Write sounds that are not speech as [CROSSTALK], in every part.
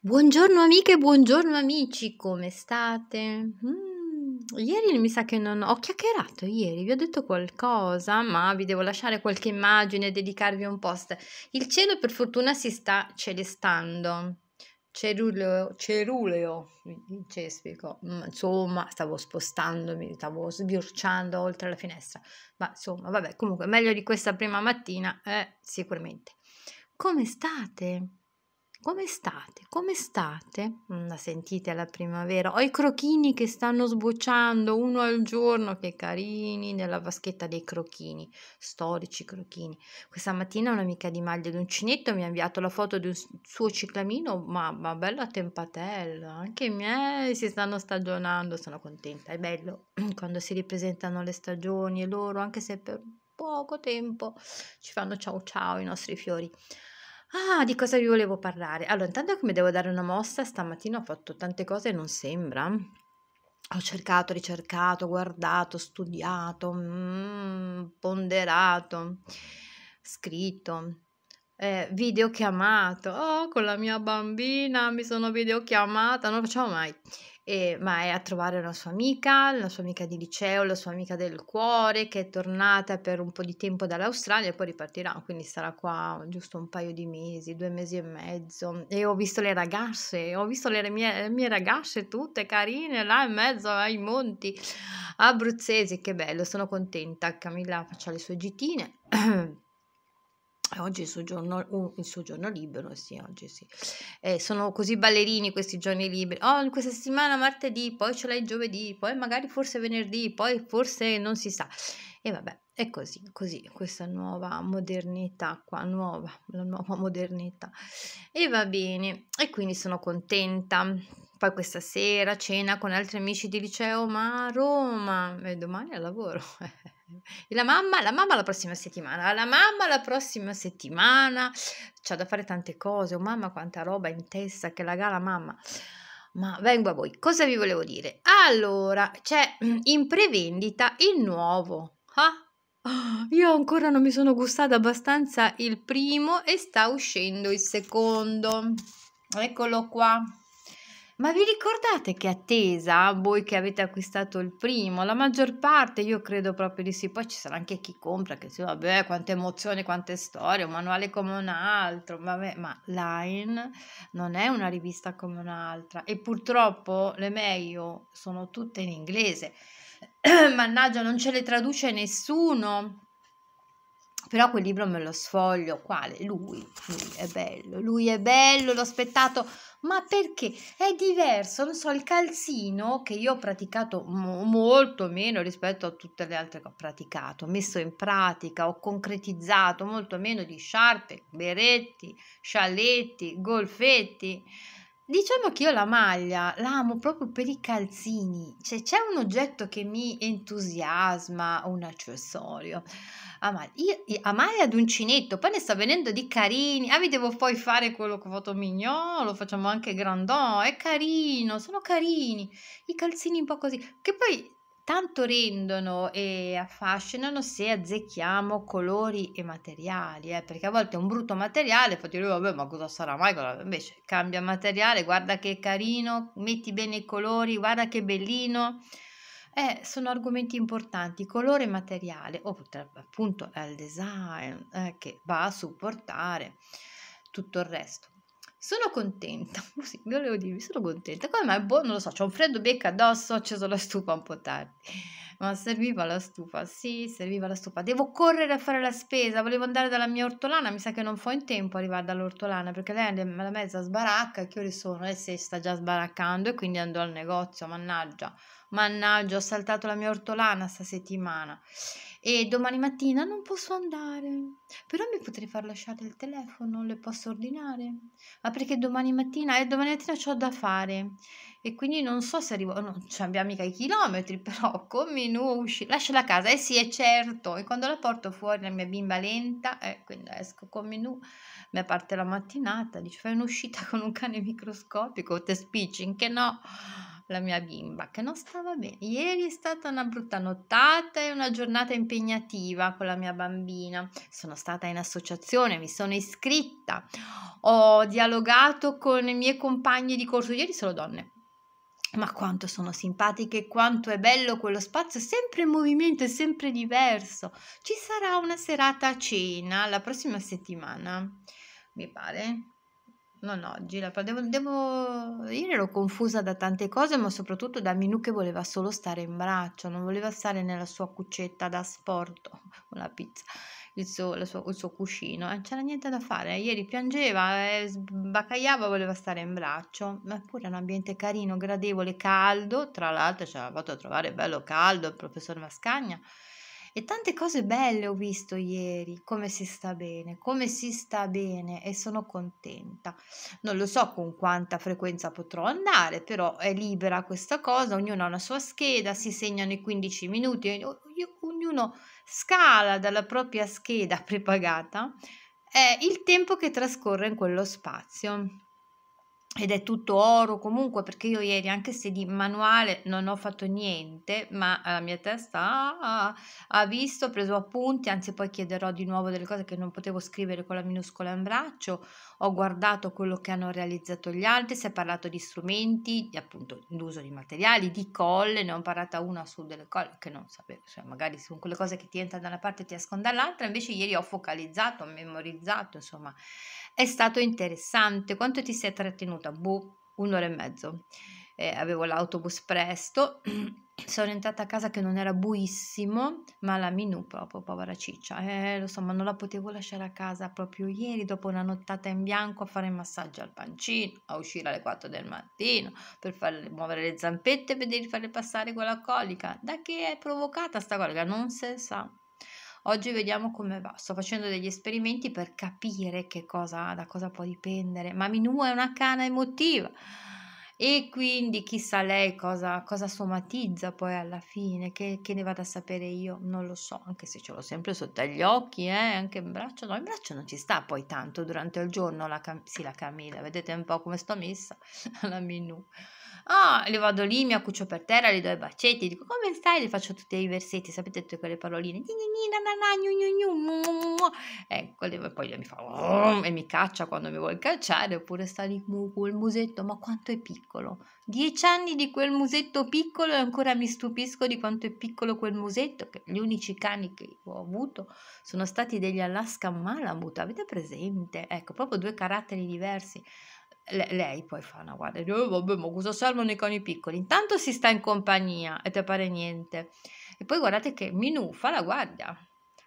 Buongiorno amiche, buongiorno amici, come state? Mm, ieri mi sa che non ho chiacchierato, ieri vi ho detto qualcosa, ma vi devo lasciare qualche immagine, dedicarvi un post. Il cielo per fortuna si sta celestando. Ceruleo, ceruleo in cespico, mm, insomma, stavo spostandomi, stavo sbirciando oltre la finestra, ma insomma, vabbè, comunque meglio di questa prima mattina, eh, sicuramente. Come state? Come state? Come state? Mm, la sentite la primavera? Ho i crochini che stanno sbocciando uno al giorno, che carini, nella vaschetta dei crochini, storici crochini. Questa mattina un'amica di maglia di uncinetto mi ha inviato la foto di un suo ciclamino, ma, ma bello a tempatella, anche i miei si stanno stagionando, sono contenta, è bello [CLEARS THROAT] quando si ripresentano le stagioni e loro, anche se per poco tempo, ci fanno ciao ciao i nostri fiori. Ah, di cosa vi volevo parlare? Allora, intanto che mi devo dare una mossa, stamattina ho fatto tante cose, e non sembra. Ho cercato, ricercato, guardato, studiato, mm, ponderato, scritto, eh, videochiamato. Oh, con la mia bambina mi sono videochiamata, non lo facciamo mai e, ma è a trovare una sua amica, la sua amica di liceo, la sua amica del cuore che è tornata per un po' di tempo dall'Australia e poi ripartirà, quindi sarà qua giusto un paio di mesi, due mesi e mezzo. E ho visto le ragazze, ho visto le mie, le mie ragazze tutte carine là in mezzo ai monti abruzzesi, che bello, sono contenta. Camilla faccia le sue gitine. [CLEARS THROAT] Eh, oggi il suo giorno, uh, oh, il suo giorno libero, sì, oggi sì. Eh, sono così ballerini questi giorni liberi. Oh, questa settimana martedì, poi ce l'hai giovedì, poi magari forse venerdì, poi forse non si sa. E vabbè, è così, così, questa nuova modernità qua, nuova, la nuova modernità. E va bene, e quindi sono contenta. Poi questa sera cena con altri amici di liceo, ma a Roma, e eh, domani al lavoro. [LAUGHS] la mamma, la mamma la prossima settimana, la mamma la prossima settimana, c'ha da fare tante cose, oh mamma quanta roba in testa che la gala mamma. Ma vengo a voi, cosa vi volevo dire? Allora, c'è mm, in prevendita il nuovo. Ah, io ancora non mi sono gustata abbastanza il primo e sta uscendo il secondo. Eccolo qua. Ma vi ricordate che attesa, voi che avete acquistato il primo, la maggior parte, io credo proprio di sì, poi ci sarà anche chi compra, che sì, vabbè, quante emozioni, quante storie, un manuale come un altro, vabbè, ma Line non è una rivista come un'altra e purtroppo le meglio sono tutte in inglese, [CLEARS THROAT] mannaggia non ce le traduce nessuno, però quel libro me lo sfoglio, quale? Lui, lui è bello, lui è bello, l'ho aspettato ma perché è diverso, non so, il calzino che io ho praticato mo- molto meno rispetto a tutte le altre che ho praticato, ho messo in pratica, ho concretizzato molto meno di sciarpe, beretti, scialetti, golfetti. Diciamo che io la maglia la amo proprio per i calzini, cioè c'è un oggetto che mi entusiasma, un accessorio. Amalia. Ah, io, Amalia ah, ad uncinetto, poi ne sta venendo di carini. Ah, vi devo poi fare quello con foto mignon, lo facciamo anche grandon, è carino, sono carini. I calzini un po' così, che poi tanto rendono e affascinano se azzecchiamo colori e materiali, eh? perché a volte è un brutto materiale, infatti lui vabbè ma cosa sarà mai? Invece cambia materiale, guarda che carino, metti bene i colori, guarda che bellino. Eh, sono argomenti importanti, colore materiale, o appunto è il design eh, che va a supportare tutto il resto. Sono contenta, [LAUGHS] sì, volevo dirvi, sono contenta. Come mai? Boh, non lo so, c'è un freddo becca addosso, ho acceso la stufa un po' tardi. Ma serviva la stufa, sì, serviva la stufa. Devo correre a fare la spesa, volevo andare dalla mia ortolana, mi sa che non fo in tempo a arrivare dall'ortolana perché lei è alla mezza sbaracca, che ore sono? Le eh, sei sta già sbaraccando e quindi andò al negozio, mannaggia. Mannaggia, ho saltato la mia ortolana sta settimana. E domani mattina non posso andare. Però mi potrei far lasciare il telefono, le posso ordinare. Ma perché domani mattina? E eh, domani mattina ho da fare e quindi non so se arrivo, non cioè abbiamo mica i chilometri, [LAUGHS] però come non usci, lascio la casa, eh sì è certo, e quando la porto fuori la mia bimba lenta, eh, quindi esco con menù, mi parte la mattinata, dice fai un'uscita con un cane microscopico, te spicci, che no, la mia bimba che non stava bene, ieri è stata una brutta nottata e una giornata impegnativa con la mia bambina, sono stata in associazione, mi sono iscritta, ho dialogato con i miei compagni di corso, ieri sono donne, ma quanto sono simpatiche, quanto è bello quello spazio, sempre in movimento e sempre diverso. Ci sarà una serata a cena la prossima settimana, mi pare. Non oggi, la, devo, devo, io ero confusa da tante cose, ma soprattutto da Minu che voleva solo stare in braccio, non voleva stare nella sua cuccetta da sport con la pizza il suo, la sua, il suo cuscino. Eh, c'era niente da fare, eh, ieri piangeva, eh, voleva stare in braccio, ma pure un ambiente carino, gradevole, caldo, tra l'altro ci ha fatto trovare bello caldo il professor Mascagna. E tante cose belle ho visto ieri, come si sta bene, come si sta bene e sono contenta. Non lo so con quanta frequenza potrò andare, però è libera questa cosa, ognuno ha una sua scheda, si segnano i 15 minuti, ognuno scala dalla propria scheda [LAUGHS] prepagata eh, il tempo che trascorre in quello spazio ed è tutto oro comunque perché io ieri anche se di manuale non ho fatto niente ma eh, la mia testa ah, ha visto, ho preso appunti anzi poi chiederò di nuovo delle cose che non potevo scrivere con la minuscola in braccio ho guardato quello che hanno realizzato gli altri si è parlato di strumenti di, appunto d'uso di materiali di colle ne ho imparata una su delle colle che non sapevo cioè magari sono quelle cose che ti entrano da una parte e ti escono dall'altra invece ieri ho focalizzato ho memorizzato insomma è stato interessante. Quanto ti sei trattenuta? Boh, un'ora e mezzo. Eh, avevo l'autobus presto. [CLEARS THROAT] Sono entrata a casa che non era buissimo, ma la Minu proprio, povera ciccia, eh, lo so, ma non la potevo lasciare a casa proprio ieri dopo una nottata in bianco a fare massaggio al pancino, a uscire alle 4 del mattino per far muovere le zampette e per farle passare quella colica. Da che è provocata sta colica? Non se sa. Oggi vediamo come va. Sto facendo degli esperimenti per capire che cosa, da cosa può dipendere. Ma Minou è una cana emotiva. E quindi chissà lei cosa, cosa somatizza poi alla fine, che, che, ne vado a sapere io, non lo so, anche se ce l'ho sempre sotto agli occhi, eh? anche in braccio, no, in braccio non ci sta poi tanto durante il giorno, la sì la Camilla, vedete un po' come sto messa, [LAUGHS] la Minù. Ah, le vado lì, mi accuccio per terra, le do i bacetti, dico come stai, le faccio tutti i versetti, sapete tutte quelle paroline. Ecco, poi mi fa e mi caccia quando mi vuole cacciare, oppure sta lì col musetto, ma quanto è piccolo. Dieci anni di quel musetto piccolo e ancora mi stupisco di quanto è piccolo quel musetto, che gli unici cani che ho avuto sono stati degli Alaska Malamute, avete presente? Ecco, proprio due caratteri diversi le, lei poi fa una guardia, oh, vabbè, ma cosa servono i cani piccoli? Intanto si sta in compagnia e te pare niente. E poi guardate che Minù fa la guardia.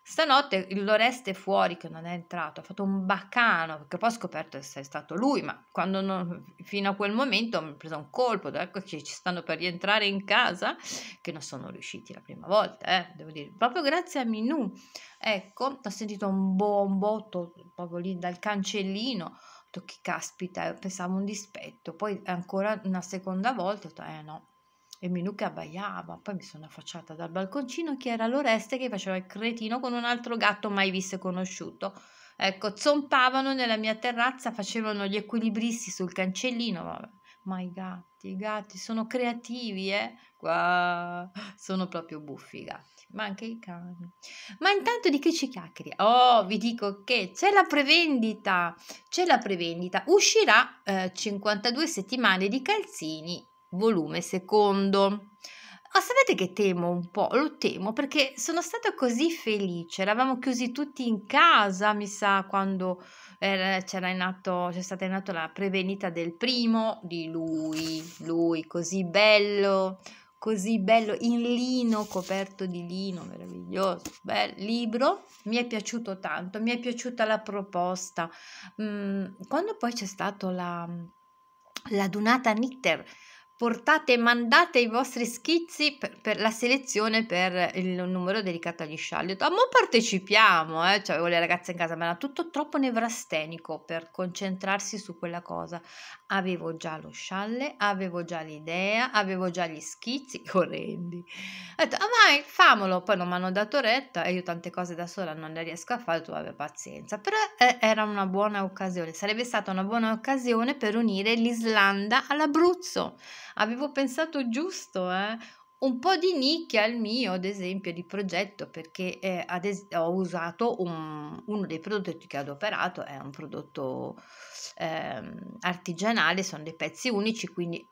Stanotte l'Oreste fuori che non è entrato, ha fatto un baccano, perché poi ho scoperto essere stato lui, ma non, fino a quel momento mi ha preso un colpo, eccoci, ci stanno per rientrare in casa, che non sono riusciti la prima volta, eh, devo dire, proprio grazie a Minù. Ecco, ho sentito un, bo- botto proprio lì dal cancellino, detto che caspita, eh, pensavo un dispetto, poi ancora una seconda volta ho detto eh no, e Minucca abbaiava, poi mi sono affacciata dal balconcino che era l'Oreste che faceva il cretino con un altro gatto mai visto e conosciuto. Ecco, zompavano nella mia terrazza, facevano gli equilibristi sul cancellino, vabbè. Ma i gatti, i gatti sono creativi, eh? Qua sono proprio buffi i gatti, ma anche i cani. Ma intanto di che ci chiacchieri? Oh, vi dico che c'è la prevendita, c'è la prevendita. Uscirà eh, 52 settimane di calzini, volume secondo. Oh, sapete che temo un po'? Lo temo perché sono stata così felice. Eravamo chiusi tutti in casa, mi sa, quando eh, c'era in atto, c'è stata in atto la prevenita del primo di lui, lui così bello, così bello, in lino, coperto di lino, meraviglioso, bel libro. Mi è piaciuto tanto, mi è piaciuta la proposta. Mm, quando poi c'è stata la, la dunata Nitter portate, mandate i vostri schizzi per, per, la selezione per il numero dedicato agli scialli. Ah, ma partecipiamo, eh? cioè, avevo le ragazze in casa, ma era tutto troppo nevrastenico per concentrarsi su quella cosa. Avevo già lo scialle, avevo già l'idea, avevo già gli schizzi, correndi. [LAUGHS] Ho detto, ah vai, famolo, poi non mi hanno dato retta e io tante cose da sola non le riesco a fare, tu abbia pazienza. Però eh, era una buona occasione, sarebbe stata una buona occasione per unire l'Islanda all'Abruzzo avevo pensato giusto, eh? un po' di nicchia al mio, ad esempio, di progetto, perché eh, es- ho usato un, uno dei prodotti che ho adoperato, è un prodotto eh, artigianale, sono dei pezzi unici, quindi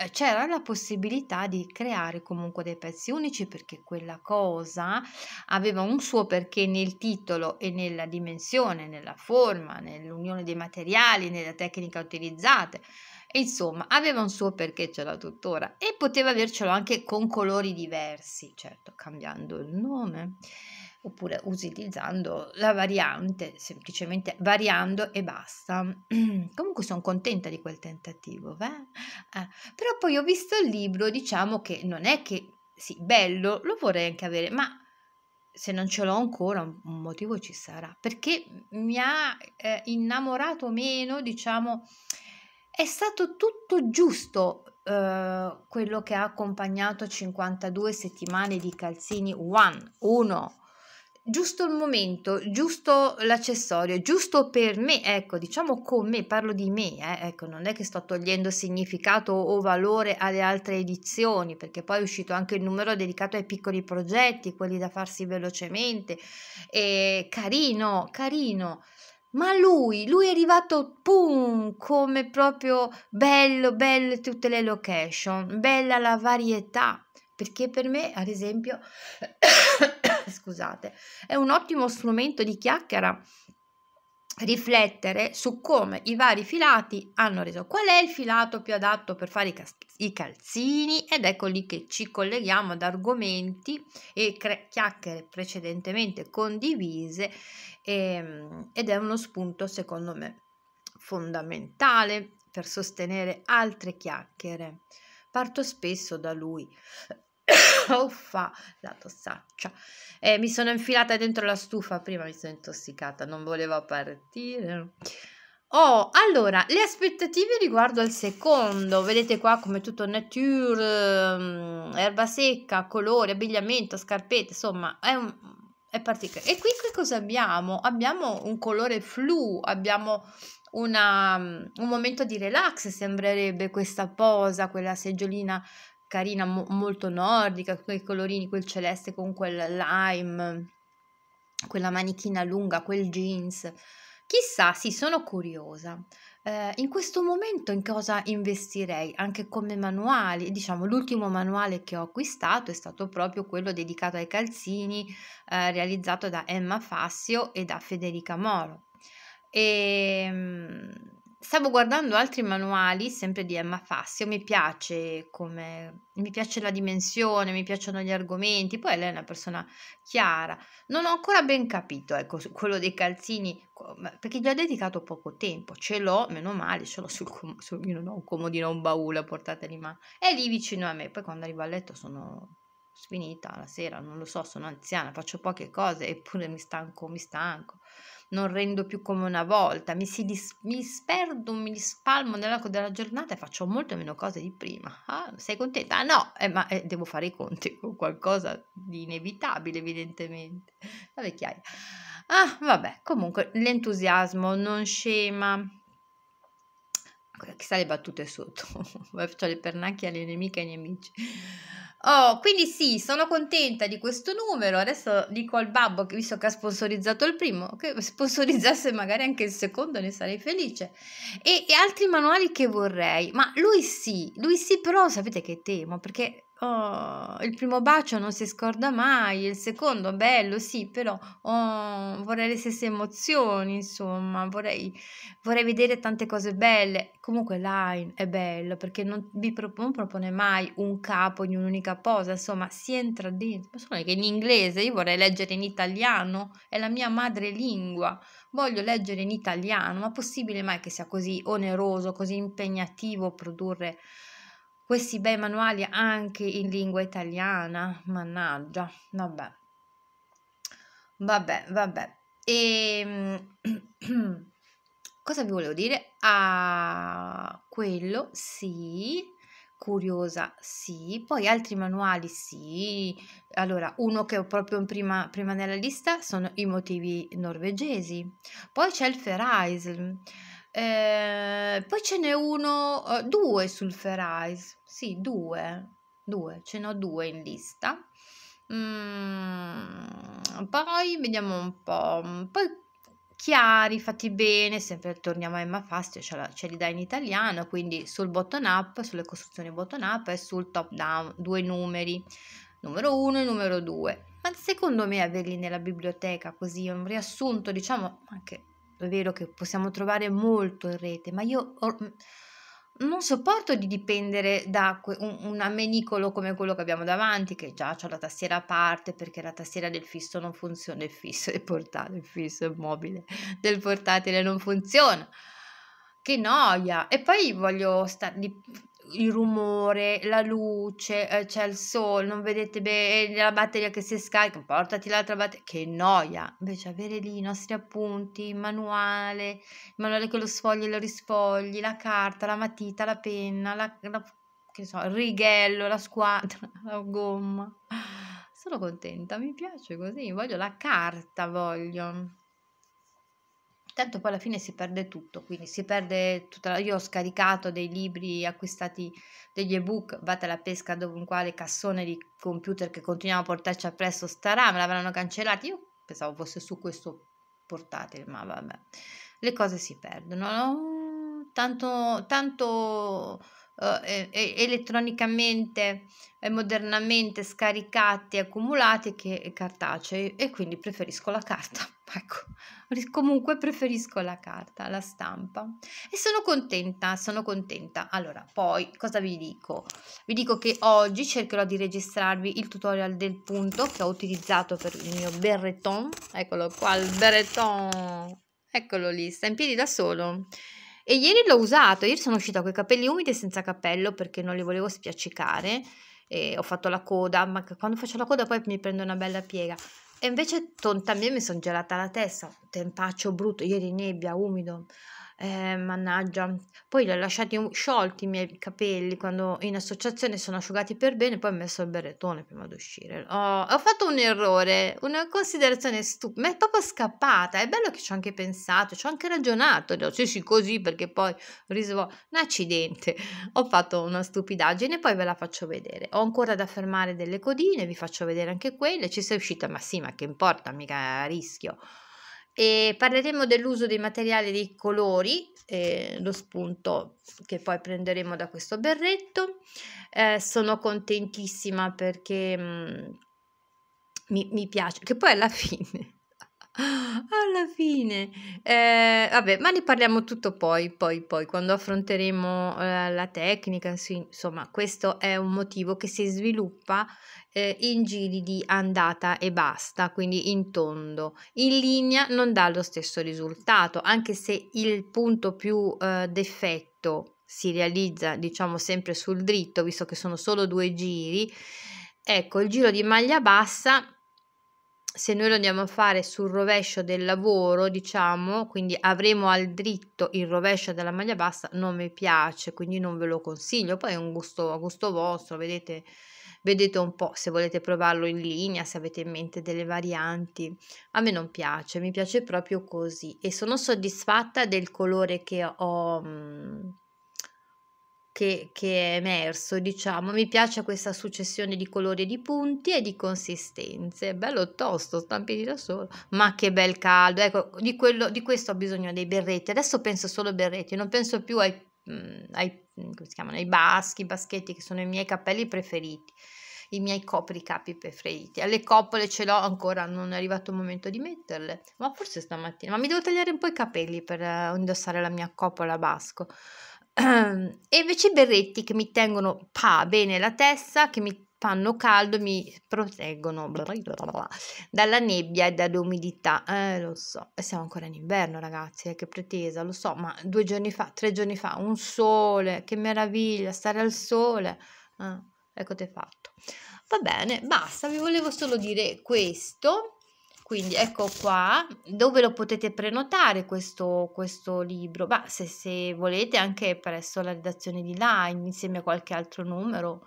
eh, c'era la possibilità di creare comunque dei pezzi unici perché quella cosa aveva un suo perché nel titolo e nella dimensione, nella forma, nell'unione dei materiali, nella tecnica utilizzata insomma, aveva un suo perché ce l'ha tuttora e poteva avercelo anche con colori diversi, certo, cambiando il nome oppure utilizzando la variante, semplicemente variando e basta. [CLEARS THROAT] Comunque sono contenta di quel tentativo, eh? Eh, però poi ho visto il libro, diciamo che non è che sì, bello, lo vorrei anche avere, ma se non ce l'ho ancora un motivo ci sarà, perché mi ha eh, innamorato meno, diciamo, è stato tutto giusto eh, quello che ha accompagnato 52 settimane di calzini one, uno. Giusto il momento, giusto l'accessorio, giusto per me, ecco, diciamo con me, parlo di me, eh, ecco, non è che sto togliendo significato o valore alle altre edizioni, perché poi è uscito anche il numero dedicato ai piccoli progetti, quelli da farsi velocemente, e carino, carino, ma lui, lui è arrivato pum, come proprio bello, belle tutte le location, bella la varietà, perché per me, ad esempio, [COUGHS] scusate, è un ottimo strumento di chiacchiera riflettere su come i vari filati hanno reso. Qual è il filato più adatto per fare i, cas- i calzini? Ed ecco lì che ci colleghiamo ad argomenti e cre- chiacchiere precedentemente condivise ehm, ed è uno spunto secondo me fondamentale per sostenere altre chiacchiere. Parto spesso da lui [COUGHS] Uffa, la tossaccia. Eh, mi sono infilata dentro la stufa, prima mi sono intossicata, non volevo partire. Oh, allora, le aspettative riguardo al secondo, vedete qua come tutto nature, mm, erba secca, colore, abbigliamento, scarpette, insomma, è un, è particolare. E qui che cosa abbiamo? Abbiamo un colore flu, abbiamo una, mm, un momento di relax, sembrerebbe questa posa, quella seggiolina carina, mo- molto nordica, con quei colorini, quel celeste con quel lime, quella manichina lunga, quel jeans. Chissà, sì, sono curiosa. Eh, in questo momento in cosa investirei? Anche come manuali, diciamo, l'ultimo manuale che ho acquistato è stato proprio quello dedicato ai calzini, eh, realizzato da Emma Fassio e da Federica Moro. E ehm, stavo guardando altri manuali, sempre di Emma Fassio, mi piace come mi piace la dimensione, mi piacciono gli argomenti, poi lei è una persona chiara. Non ho ancora ben capito, ecco, quello dei calzini, perché gli ho dedicato poco tempo. Ce l'ho, meno male, ce l'ho sul, com- sul io non ho un comodino, un baule a portata di mano. È lì vicino a me, poi quando arrivo a letto sono sfinita la sera, non lo so, sono anziana, faccio poche cose, eppure mi stanco, mi stanco non rendo più come una volta, mi, si dis- mi disperdo, mi spalmo nell'arco della giornata e faccio molto meno cose di prima. Ah, sei contenta? Ah, no, eh, ma eh, devo fare i conti con qualcosa di inevitabile, evidentemente. La vecchiaia. Ah, vabbè, comunque l'entusiasmo non scema eh, chissà le battute sotto, [LAUGHS] faccio le pernacchie alle nemiche e ai nemici. Oh, quindi sì, sono contenta di questo numero. Adesso dico al babbo che visto che ha sponsorizzato il primo, che sponsorizzasse magari anche il secondo, ne sarei felice. E, e altri manuali che vorrei, ma lui sì, lui sì, però sapete che temo perché Oh, il primo bacio non si scorda mai, il secondo bello, sì, però oh, vorrei le stesse emozioni, insomma, vorrei, vorrei, vedere tante cose belle. Comunque Line è bello perché non vi propone, propone mai un capo in un'unica posa, insomma, si entra dentro. Solo che in inglese io vorrei leggere in italiano, è la mia madrelingua, voglio leggere in italiano, ma possibile mai che sia così oneroso, così impegnativo produrre questi bei manuali anche in lingua italiana, mannaggia, vabbè, vabbè, vabbè. E ehm, [CLEARS THROAT] cosa vi volevo dire? A ah, quello sì, curiosa sì, poi altri manuali sì. Allora, uno che ho proprio in prima, prima nella lista sono i motivi norvegesi, poi c'è il Feraisl Ehm, poi ce n'è uno, eh, due sul Sulfurize, sì, due, due, ce n'ho due in lista. Mm, poi vediamo un po', mm, poi chiari, fatti bene, sempre torniamo a Emma Fast, ce, ce li dà in italiano, quindi sul bottom up, sulle costruzioni bottom up e sul top down, due numeri, numero 1 e numero 2. Ma secondo me averli nella biblioteca così, un riassunto, diciamo anche è vero che possiamo trovare molto in rete, ma io mhmm, non sopporto di dipendere da un, un amenicolo come quello che abbiamo davanti, che già ho la tastiera a parte perché la tastiera del fisso non funziona, il fisso del portatile, il fisso il mobile del portatile non funziona. Che noia! E poi voglio stare il rumore, la luce, eh, c'è il sole, non vedete bene eh, la batteria che si scarica, portati l'altra batteria, che noia. Invece avere lì i nostri appunti, il manuale, il manuale che lo sfogli e lo risfogli, la carta, la matita, la penna, la, la, so, il righello, la squadra, [LAUGHS] la gomma. Sono contenta, mi piace così, voglio la carta, voglio tanto poi alla fine si perde tutto, quindi si perde tutta la... Io ho scaricato dei libri, acquistati degli ebook, vate alla pesca dove un quale cassone di computer che continuiamo a portarci appresso starà, me l'avranno cancellato, io pensavo fosse su questo portatile, ma vabbè, le cose si perdono, no? tanto, tanto eh, elettronicamente e modernamente scaricati e accumulati che cartacei e quindi preferisco la carta. [LAUGHS] Ecco, comunque preferisco la carta, la stampa e sono contenta, sono contenta. Allora, poi cosa vi dico? Vi dico che oggi cercherò di registrarvi il tutorial del punto che ho utilizzato per il mio berretton. Eccolo qua, il berretton. Eccolo lì, sta in piedi da solo. E ieri l'ho usato, ieri sono uscita con i capelli umidi e senza cappello perché non li volevo spiaccicare. E ho fatto la coda, ma quando faccio la coda poi mi prendo una bella piega. E invece tonta mia mi sono gelata la testa, tempaccio brutto, ieri nebbia, umido. Eh, mannaggia. Poi li ho lasciati sciolti i miei capelli quando in associazione sono asciugati per bene, poi ho messo il berrettone prima di uscire. Oh, ho fatto un errore, una considerazione stupida, ma è proprio scappata. È bello che ci ho anche pensato, ci ho anche ragionato. No, sì, sì, così perché poi risvo un accidente. Ho fatto una stupidaggine, poi ve la faccio vedere. Ho ancora da fermare delle codine, vi faccio vedere anche quelle. Ci sei uscita, ma sì, ma che importa, mica a rischio e parleremo dell'uso dei materiali dei colori, eh, lo spunto che poi prenderemo da questo berretto. Eh, sono contentissima perché mh, mm, mi, mi piace, che poi alla [LAUGHS] fine alla fine, eh, vabbè, ma ne parliamo tutto poi, poi, poi, quando affronteremo eh, la tecnica, sì, insomma, questo è un motivo che si sviluppa eh, in giri di andata e basta, quindi in tondo. In linea non dà lo stesso risultato, anche se il punto più eh, defetto si realizza, diciamo, sempre sul dritto, visto che sono solo due giri, ecco, il giro di maglia bassa se noi lo andiamo a fare sul rovescio del lavoro, diciamo, quindi avremo al dritto il rovescio della maglia bassa, non mi piace, quindi non ve lo consiglio. Poi è un gusto, a gusto vostro, vedete, vedete un po' se volete provarlo in linea, se avete in mente delle varianti. A me non piace, mi piace proprio così e sono soddisfatta del colore che ho mm, che, che è emerso, diciamo. Mi piace questa successione di colori di punti e di consistenze. È bello tosto, stampini da solo, ma che bel caldo. Ecco, di, quello, di questo ho bisogno dei berretti. Adesso penso solo ai berretti, non penso più ai, mhmm, ai, mhmm, chiamano, ai baschi, baschetti che sono i miei capelli preferiti i miei copricapi preferiti. Alle coppole ce l'ho ancora, non è arrivato il momento di metterle, ma forse stamattina. Ma mi devo tagliare un po' i capelli per eh, indossare la mia coppola basco. Ehm, e invece i berretti che mi tengono pa, bene la testa, che mi fanno caldo, mi proteggono dalla nebbia e dall'umidità. Eh, lo so, siamo ancora in inverno, ragazzi, eh, che pretesa, lo so, ma due giorni fa, tre giorni fa, un sole, che meraviglia, stare al sole. Eh, ecco, te fatto. Va bene, basta, vi volevo solo dire questo. Quindi ecco qua dove lo potete prenotare questo, questo libro, ma se, se, volete anche presso la redazione di Line insieme a qualche altro numero,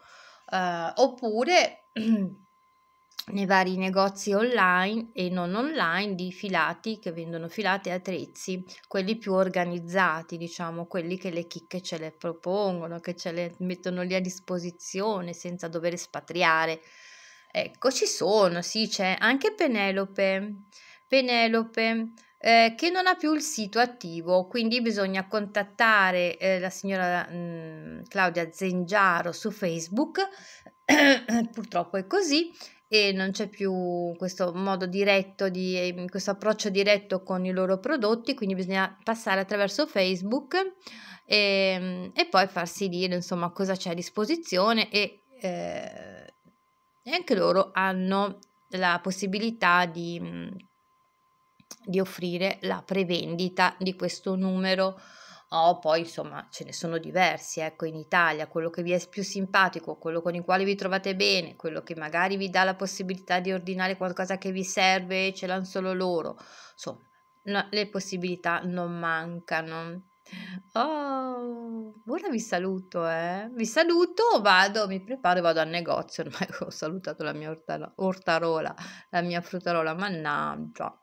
eh, oppure [CLEARS THROAT] nei vari negozi online e non online di filati che vendono filati e attrezzi, quelli più organizzati, diciamo, quelli che le chicche ce le propongono, che ce le mettono lì a disposizione senza dover espatriare Ecco, ci sono, sì, c'è anche Penelope. Penelope eh, che non ha più il sito attivo, quindi bisogna contattare eh, la signora mh, mm, Claudia Zengiaro su Facebook. [CLEARS THROAT] Purtroppo è così e non c'è più questo modo diretto di mm, questo approccio diretto con i loro prodotti, quindi bisogna passare attraverso Facebook e, ehm, e poi farsi dire insomma cosa c'è a disposizione e eh, e anche loro hanno la possibilità di, mhmm, di offrire la prevendita di questo numero. Oh, poi insomma ce ne sono diversi, ecco in Italia quello che vi è più simpatico, quello con il quale vi trovate bene, quello che magari vi dà la possibilità di ordinare qualcosa che vi serve, ce l'hanno solo loro, insomma no, le possibilità non mancano. Oh, ora vi saluto, eh. Vi saluto, vado, mi preparo e vado al negozio. [LAUGHS] Ormai ho salutato la mia ortala, ortarola, la mia frutarola, mannaggia.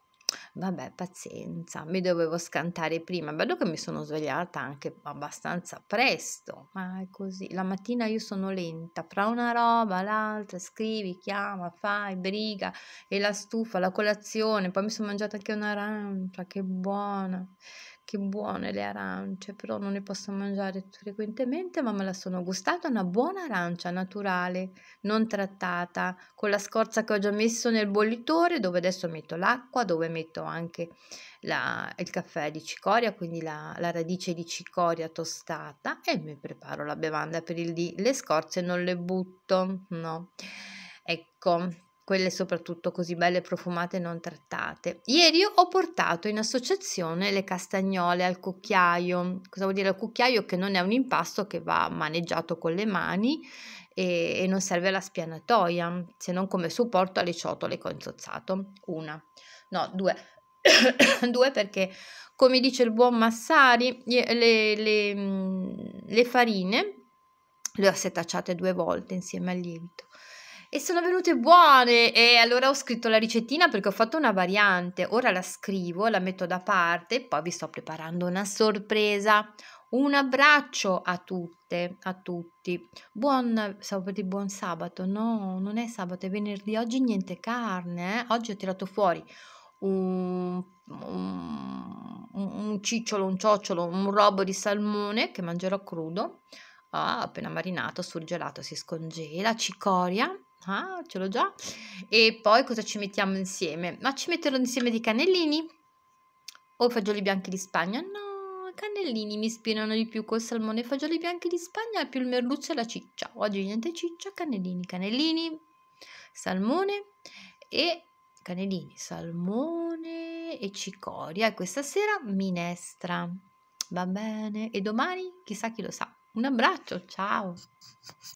Vabbè, pazienza, mi dovevo scantare prima. Bello che mi sono svegliata anche abbastanza presto, ma è così. La mattina io sono lenta, fra una roba, l'altra, scrivi, chiama, fai, briga, e la stufa, la colazione. Poi mi sono mangiata anche un'arancia, che buona che buone le arance, però non le posso mangiare frequentemente, ma me la sono gustata una buona arancia naturale, non trattata, con la scorza che ho già messo nel bollitore, dove adesso metto l'acqua, dove metto anche la, il caffè di cicoria, quindi la, la, radice di cicoria tostata e mi preparo la bevanda per il dì. Le scorze non le butto, no. Ecco, quelle soprattutto così belle profumate e non trattate. Ieri ho portato in associazione le castagnole al cucchiaio. Cosa vuol dire al cucchiaio? Che non è un impasto che va maneggiato con le mani e, e non serve alla spianatoia, se non come supporto alle ciotole con zozzato. Una. No, due. [COUGHS] due perché, come dice il buon Massari, le, le, mm, le farine le ho setacciate due volte insieme al lievito e sono venute buone! E allora ho scritto la ricettina perché ho fatto una variante. Ora la scrivo, la metto da parte e poi vi sto preparando una sorpresa. Un abbraccio a tutte, a tutti. Buon, buon sabato. No, non è sabato, è venerdì. Oggi niente carne. Eh? Oggi ho tirato fuori un, un, un cicciolo, un ciocciolo, un robo di salmone che mangerò crudo. Ah, appena marinato, surgelato, si scongela, cicoria Ah, ce l'ho già. E poi cosa ci mettiamo insieme? Ma ci metterò insieme dei cannellini? O fagioli bianchi di Spagna? No, i cannellini mi ispirano di più col salmone. Fagioli bianchi di Spagna più il merluzzo e la ciccia. Oggi niente ciccia, cannellini, cannellini, salmone e cannellini, salmone e cicoria. E questa sera minestra. Va bene? E domani chissà chi lo sa. Un abbraccio, ciao!